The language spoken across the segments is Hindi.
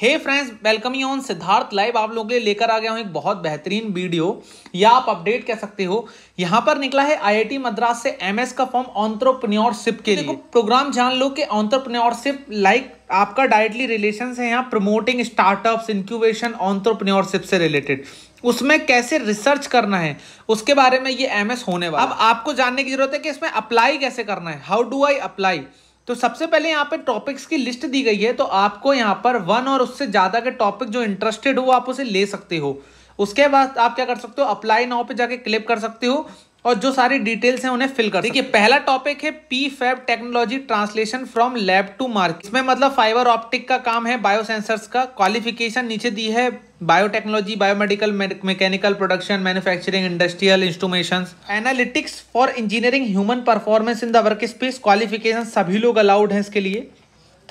hey friends welcome you on Siddharth live आप लोगों के लिए लेकर आ गया हूं एक बहुत बेहतरीन वीडियो या आप अपडेट कह सकते हो यहां पर निकला है आईआईटी मद्रास से एमएस का फॉर्म ऑन्ट्रप्रन्योरशिप के लिए प्रोग्राम जान लो कि ऑन्ट्रप्रन्योरशिप लाइक आपका डायरेक्टली रिलेशन है यहाँ प्रमोटिंग स्टार्टअप इंक्यूबेशन ऑन्ट्रोप्रनोरशिप से रिलेटेड उसमें कैसे रिसर्च करना है उसके बारे में ये एमएस होने वाला अब आपको जानने की जरूरत है कि इसमें अप्लाई कैसे करना है हाउ डू आई अप्लाई तो सबसे पहले यहाँ पे टॉपिक्स की लिस्ट दी गई है तो आपको यहाँ पर वन और उससे ज़्यादा के टॉपिक जो इंटरेस्टेड हो आप उसे ले सकते हो उसके बाद आप क्या कर सकते हो अप्लाई नाउ पे जाके क्लिक कर सकते हो और जो सारी डिटेल्स हैं उन्हें फिल कर देखिए पहला टॉपिक है P fab technology translation from lab to market इसमें मतलब फाइबर ऑप्टिक का काम है बायोसेंसर्स का क्वालिफिकेशन नीचे दी है biotechnology biomedical mechanical production manufacturing industrial instrumentation analytics for engineering human performance in the work space qualification सभी लोग अलाउड हैं इसके लिए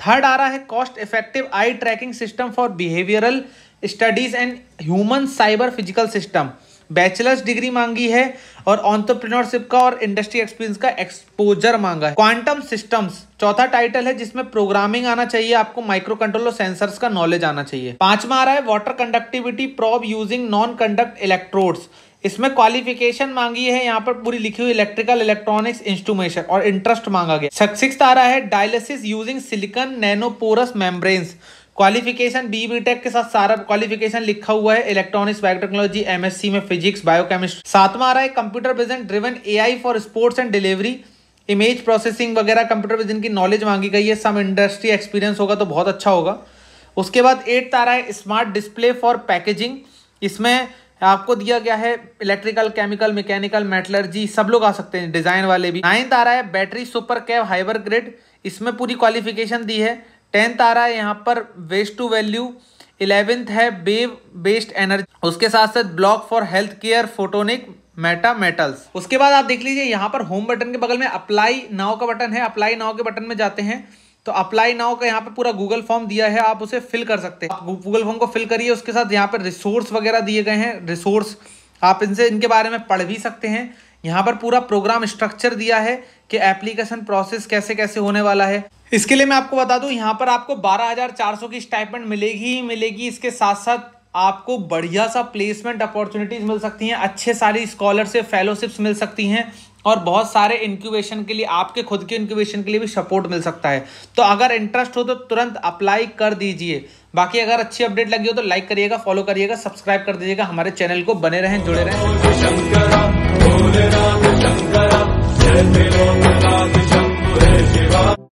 थर्ड आ रहा है cost effective eye tracking system for behavioural studies and human cyber physical system bachelor's degree मांगी है और ऑन्टरप्रिनशिप का और इंडस्ट्री एक्सपीरियंस का एक्सपोजर मांगा है क्वांटम सिस्टम्स चौथा टाइटल है जिसमें प्रोग्रामिंग आना चाहिए आपको माइक्रो कंट्रोल और सेंसर्स का नॉलेज आना चाहिए पांचवा आ रहा है water conductivity probe using non conduct electrodes इसमें क्वालिफिकेशन मांगी है यहाँ पर पूरी लिखी हुई इलेक्ट्रिकल इलेक्ट्रॉनिक्स इंस्ट्रूमेशन और इंटरेस्ट मांगा गया सिक्स आ रहा है dialysis using silicon nanoporous membranes qualification B B tech के साथ सारा क्वालिफिकेशन लिखा हुआ है इलेक्ट्रॉनिक्स बायोटेक्नोलॉजी एमएससी में फिजिक्स बायोकेमिस्ट्री सातवां आ रहा है computer vision driven AI for sports and delivery image processing वगैरह कंप्यूटर विजन की नॉलेज मांगी गई है सम इंडस्ट्री एक्सपीरियंस होगा तो बहुत अच्छा होगा उसके बाद एट्थ आ रहा है स्मार्ट डिस्प्ले फॉर पैकेजिंग इसमें आपको दिया गया है इलेक्ट्रिकल केमिकल मैकेनिकल मेटलर्जी सब लोग आ सकते हैं डिज़ाइन वाले भी नाइन्थ आ रहा है battery super cap hybrid grid इसमें पूरी क्वालिफिकेशन दी है टेंथ आ रहा है यहाँ पर वेस्ट टू वैल्यू इलेवेंथ है बेव बेस्ड एनर्जी उसके साथ साथ block for health care photonic meta metals उसके बाद आप देख लीजिए यहाँ पर होम बटन के बगल में अप्लाई नाव का बटन है अप्लाई नाव के बटन में जाते हैं तो अप्लाई नाव का यहाँ पर पूरा गूगल फॉर्म दिया है आप उसे फिल कर सकते हैं गूगल फॉर्म को फिल करिए उसके साथ यहाँ पर रिसोर्स वगैरह दिए गए हैं रिसोर्स आप इनसे इनके बारे में पढ़ भी सकते हैं यहाँ पर पूरा प्रोग्राम स्ट्रक्चर दिया है कि एप्लीकेशन प्रोसेस कैसे कैसे होने वाला है इसके लिए मैं आपको बता दूं यहाँ पर आपको 12,400 की स्टाइपमेंट मिलेगी ही मिलेगी इसके साथ साथ आपको बढ़िया सा प्लेसमेंट अपॉर्चुनिटीज़ मिल सकती हैं अच्छे सारी स्कॉलरशिप फेलोशिप्स मिल सकती हैं और बहुत सारे इंक्यूबेशन के लिए आपके खुद के इंक्यूबेशन के लिए भी सपोर्ट मिल सकता है तो अगर इंटरेस्ट हो तो तुरंत अप्लाई कर दीजिए बाकी अगर अच्छी अपडेट लगी हो तो लाइक करिएगा फॉलो करिएगा सब्सक्राइब कर दीजिएगा हमारे चैनल को बने रहें जुड़े रहें